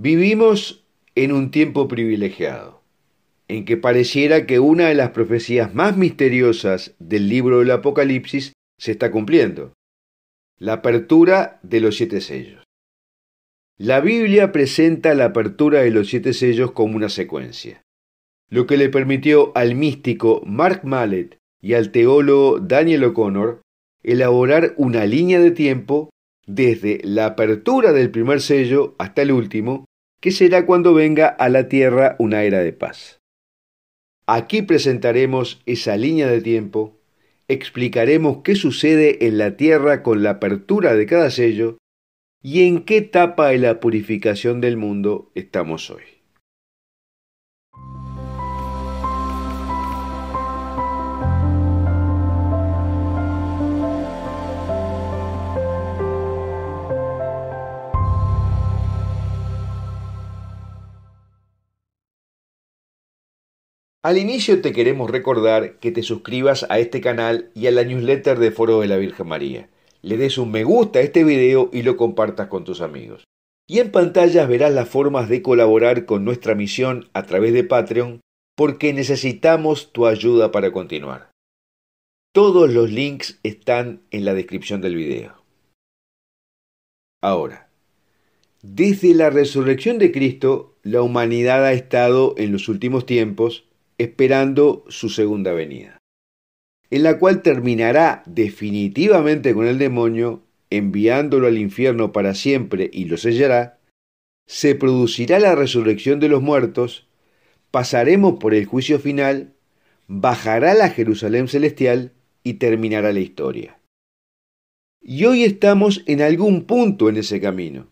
Vivimos en un tiempo privilegiado, en que pareciera que una de las profecías más misteriosas del libro del Apocalipsis se está cumpliendo, la apertura de los siete sellos. La Biblia presenta la apertura de los siete sellos como una secuencia, lo que le permitió al místico Mark Mallet y al teólogo Daniel O'Connor elaborar una línea de tiempo desde la apertura del primer sello hasta el último, que será cuando venga a la Tierra una era de paz. Aquí presentaremos esa línea de tiempo, explicaremos qué sucede en la Tierra con la apertura de cada sello y en qué etapa de la purificación del mundo estamos hoy. Al inicio te queremos recordar que te suscribas a este canal y a la newsletter de Foro de la Virgen María. Le des un me gusta a este video y lo compartas con tus amigos. Y en pantallas verás las formas de colaborar con nuestra misión a través de Patreon porque necesitamos tu ayuda para continuar. Todos los links están en la descripción del video. Ahora, desde la resurrección de Cristo, la humanidad ha estado en los últimos tiempos esperando su segunda venida, en la cual terminará definitivamente con el demonio, enviándolo al infierno para siempre y lo sellará, se producirá la resurrección de los muertos, pasaremos por el juicio final, bajará la Jerusalén celestial y terminará la historia. Y hoy estamos en algún punto en ese camino.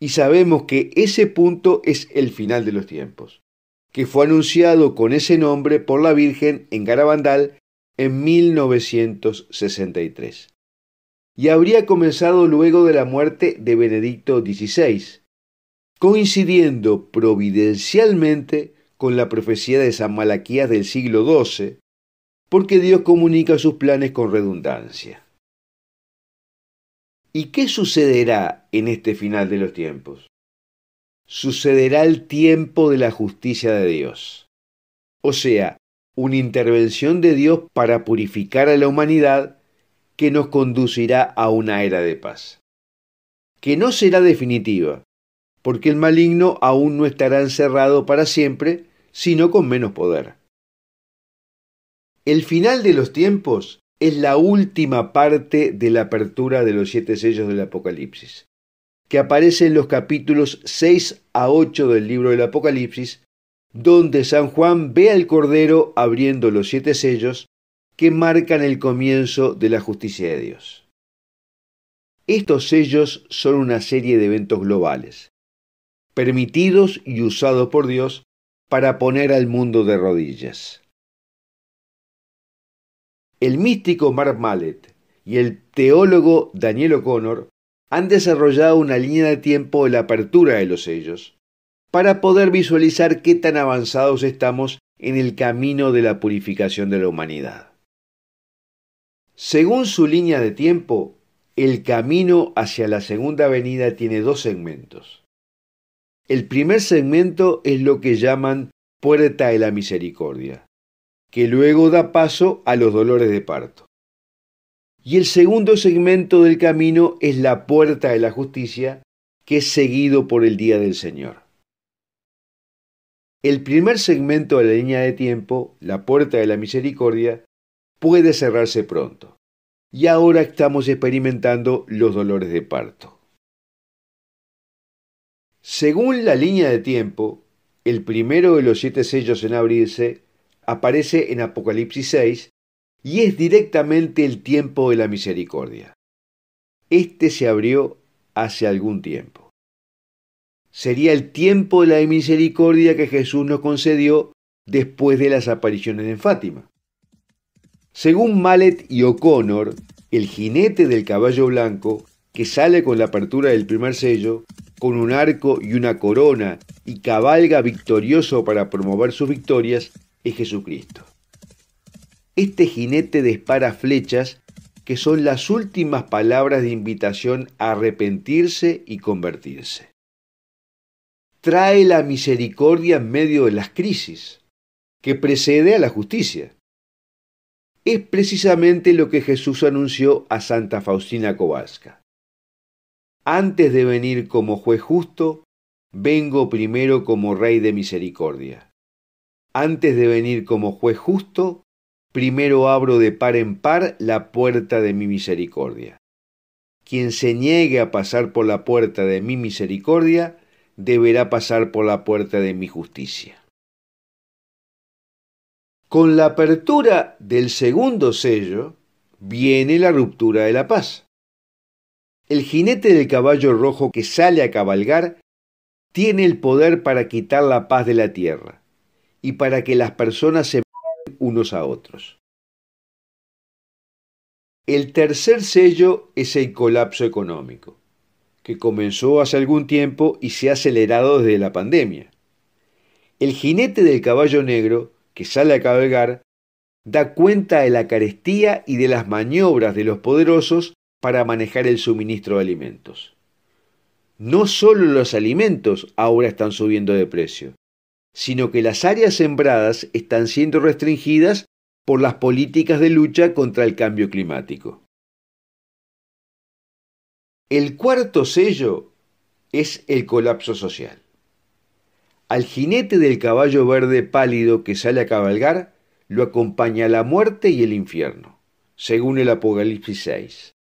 Y sabemos que ese punto es el final de los tiempos que fue anunciado con ese nombre por la Virgen en Garabandal en 1963. Y habría comenzado luego de la muerte de Benedicto XVI, coincidiendo providencialmente con la profecía de San Malaquías del siglo XII, porque Dios comunica sus planes con redundancia. ¿Y qué sucederá en este final de los tiempos? sucederá el tiempo de la justicia de Dios. O sea, una intervención de Dios para purificar a la humanidad que nos conducirá a una era de paz. Que no será definitiva, porque el maligno aún no estará encerrado para siempre, sino con menos poder. El final de los tiempos es la última parte de la apertura de los siete sellos del Apocalipsis que aparece en los capítulos 6 a 8 del libro del Apocalipsis, donde San Juan ve al Cordero abriendo los siete sellos que marcan el comienzo de la justicia de Dios. Estos sellos son una serie de eventos globales, permitidos y usados por Dios para poner al mundo de rodillas. El místico Mark Mallet y el teólogo Daniel O'Connor han desarrollado una línea de tiempo de la apertura de los sellos, para poder visualizar qué tan avanzados estamos en el camino de la purificación de la humanidad. Según su línea de tiempo, el camino hacia la segunda venida tiene dos segmentos. El primer segmento es lo que llaman puerta de la misericordia, que luego da paso a los dolores de parto. Y el segundo segmento del camino es la puerta de la justicia, que es seguido por el día del Señor. El primer segmento de la línea de tiempo, la puerta de la misericordia, puede cerrarse pronto. Y ahora estamos experimentando los dolores de parto. Según la línea de tiempo, el primero de los siete sellos en abrirse aparece en Apocalipsis 6 y es directamente el tiempo de la misericordia. Este se abrió hace algún tiempo. Sería el tiempo de la misericordia que Jesús nos concedió después de las apariciones en Fátima. Según Mallet y O'Connor, el jinete del caballo blanco, que sale con la apertura del primer sello, con un arco y una corona, y cabalga victorioso para promover sus victorias, es Jesucristo. Este jinete dispara flechas que son las últimas palabras de invitación a arrepentirse y convertirse. Trae la misericordia en medio de las crisis, que precede a la justicia. Es precisamente lo que Jesús anunció a Santa Faustina Kowalska. Antes de venir como juez justo, vengo primero como rey de misericordia. Antes de venir como juez justo, primero abro de par en par la puerta de mi misericordia. Quien se niegue a pasar por la puerta de mi misericordia, deberá pasar por la puerta de mi justicia. Con la apertura del segundo sello viene la ruptura de la paz. El jinete del caballo rojo que sale a cabalgar tiene el poder para quitar la paz de la tierra y para que las personas se unos a otros. El tercer sello es el colapso económico, que comenzó hace algún tiempo y se ha acelerado desde la pandemia. El jinete del caballo negro, que sale a cabalgar, da cuenta de la carestía y de las maniobras de los poderosos para manejar el suministro de alimentos. No solo los alimentos ahora están subiendo de precio, sino que las áreas sembradas están siendo restringidas por las políticas de lucha contra el cambio climático. El cuarto sello es el colapso social. Al jinete del caballo verde pálido que sale a cabalgar lo acompaña la muerte y el infierno, según el Apocalipsis 6,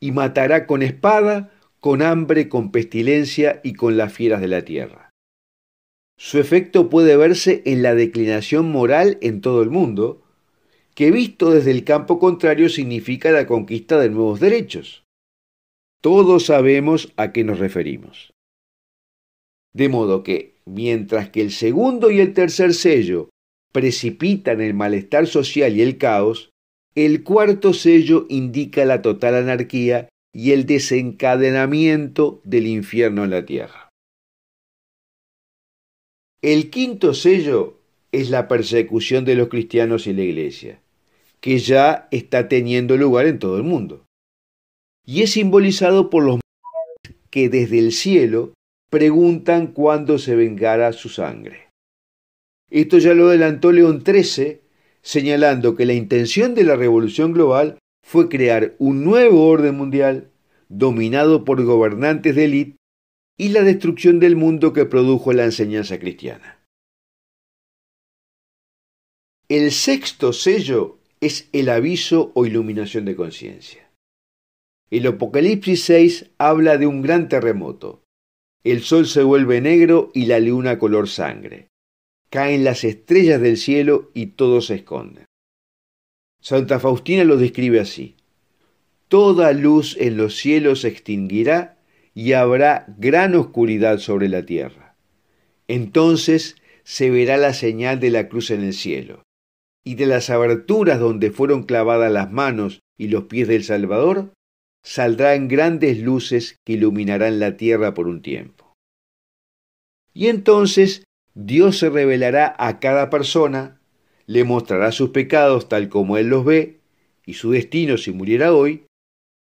y matará con espada, con hambre, con pestilencia y con las fieras de la tierra. Su efecto puede verse en la declinación moral en todo el mundo, que visto desde el campo contrario significa la conquista de nuevos derechos. Todos sabemos a qué nos referimos. De modo que, mientras que el segundo y el tercer sello precipitan el malestar social y el caos, el cuarto sello indica la total anarquía y el desencadenamiento del infierno en la tierra. El quinto sello es la persecución de los cristianos y la iglesia, que ya está teniendo lugar en todo el mundo. Y es simbolizado por los que desde el cielo preguntan cuándo se vengará su sangre. Esto ya lo adelantó León XIII, señalando que la intención de la revolución global fue crear un nuevo orden mundial dominado por gobernantes de élite y la destrucción del mundo que produjo la enseñanza cristiana. El sexto sello es el aviso o iluminación de conciencia. El Apocalipsis 6 habla de un gran terremoto. El sol se vuelve negro y la luna color sangre. Caen las estrellas del cielo y todo se esconde. Santa Faustina lo describe así. Toda luz en los cielos se extinguirá y habrá gran oscuridad sobre la tierra. Entonces se verá la señal de la cruz en el cielo, y de las aberturas donde fueron clavadas las manos y los pies del Salvador, saldrán grandes luces que iluminarán la tierra por un tiempo. Y entonces Dios se revelará a cada persona, le mostrará sus pecados tal como Él los ve, y su destino si muriera hoy,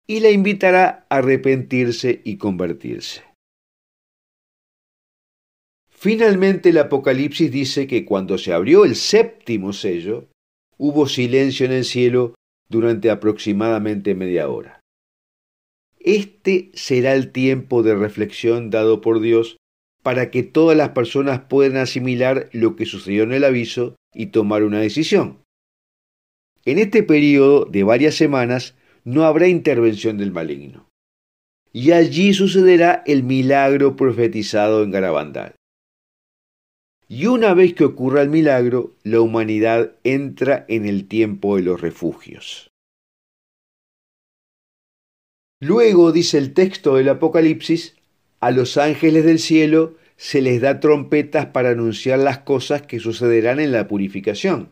y la invitará a arrepentirse y convertirse. Finalmente el Apocalipsis dice que cuando se abrió el séptimo sello, hubo silencio en el cielo durante aproximadamente media hora. Este será el tiempo de reflexión dado por Dios para que todas las personas puedan asimilar lo que sucedió en el aviso y tomar una decisión. En este periodo de varias semanas no habrá intervención del maligno. Y allí sucederá el milagro profetizado en Garabandal. Y una vez que ocurra el milagro, la humanidad entra en el tiempo de los refugios. Luego, dice el texto del Apocalipsis, a los ángeles del cielo se les da trompetas para anunciar las cosas que sucederán en la purificación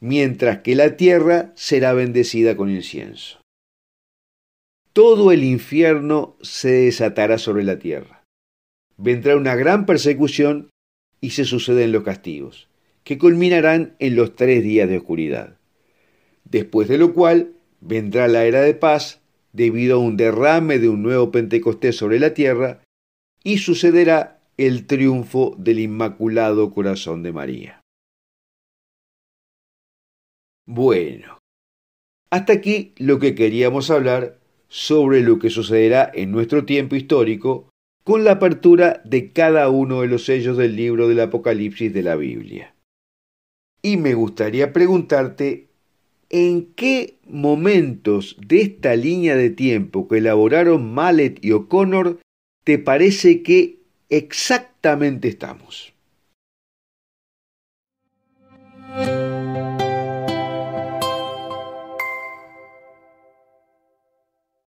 mientras que la tierra será bendecida con incienso. Todo el infierno se desatará sobre la tierra. Vendrá una gran persecución y se suceden los castigos, que culminarán en los tres días de oscuridad, después de lo cual vendrá la era de paz debido a un derrame de un nuevo Pentecostés sobre la tierra y sucederá el triunfo del Inmaculado Corazón de María. Bueno, hasta aquí lo que queríamos hablar sobre lo que sucederá en nuestro tiempo histórico con la apertura de cada uno de los sellos del libro del Apocalipsis de la Biblia. Y me gustaría preguntarte, ¿en qué momentos de esta línea de tiempo que elaboraron Mallet y O'Connor te parece que exactamente estamos?